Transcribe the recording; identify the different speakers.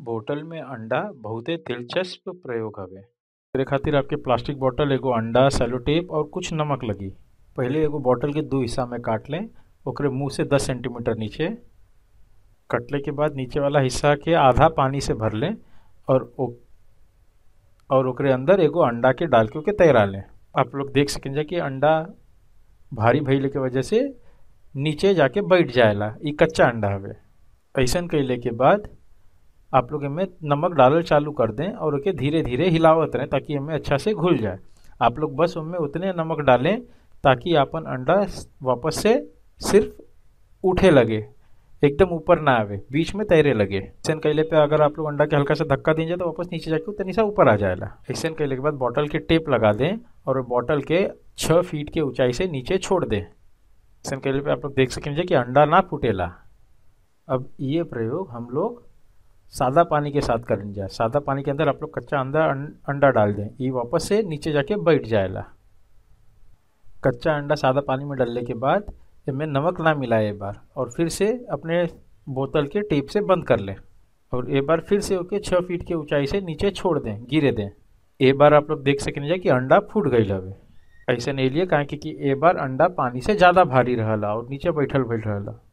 Speaker 1: बोतल में अंडा बहुत ही दिलचस्प प्रयोग हवे मेरे खातिर आपके प्लास्टिक बोतल एगो अंडा सेलोटेप और कुछ नमक लगी पहले एगो बोतल के दो हिस्सा में काट लें ओकरे मुंह से दस सेंटीमीटर नीचे कटले के बाद नीचे वाला हिस्सा के आधा पानी से भर लें और ओ, और ओकरे अंदर एगो अंडा के डाल के तैरा लें आप लोग देख सकें कि अंडा भारी भैले के वजह से नीचे जाके बैठ जाएगा ये कच्चा अंडा हवे ऐसा कैले के बाद आप लोग इनमें नमक डाल चालू कर दें और उसके धीरे धीरे हिलावत रहें ताकि इनमें अच्छा से घुल जाए आप लोग बस उनमें उतने नमक डालें ताकि अपन अंडा वापस से सिर्फ उठे लगे एकदम ऊपर ना आवे बीच में तैरे लगे ऐसे कैले पे अगर आप लोग अंडा के हल्का सा धक्का देंगे तो वापस नीचे जाके उतनी सा ऊपर आ जाएगा ऐसे कैले के बाद बॉटल के टेप लगा दें और बॉटल के छः फीट के ऊंचाई से नीचे छोड़ दें ऐसे कैले पे आप लोग देख सकेंगे कि अंडा ना फूटेला अब ये प्रयोग हम लोग सादा पानी के साथ कर जाए सादा पानी के अंदर आप लोग कच्चा अंडा अं, अंडा डाल दें ये वापस से नीचे जाके बैठ जाएगा कच्चा अंडा सादा पानी में डालने के बाद इसमें नमक ना मिलाए एक बार और फिर से अपने बोतल के टेप से बंद कर लें और एक बार फिर से होके छः फीट की ऊंचाई से नीचे छोड़ दें गिरे दें एक बार आप लोग देख सकें जाए कि अंडा फूट गई लवे ऐसे नहीं लिए कहा कि एक बार अंडा पानी से ज़्यादा भारी रहला और नीचे बैठल बैठ रहला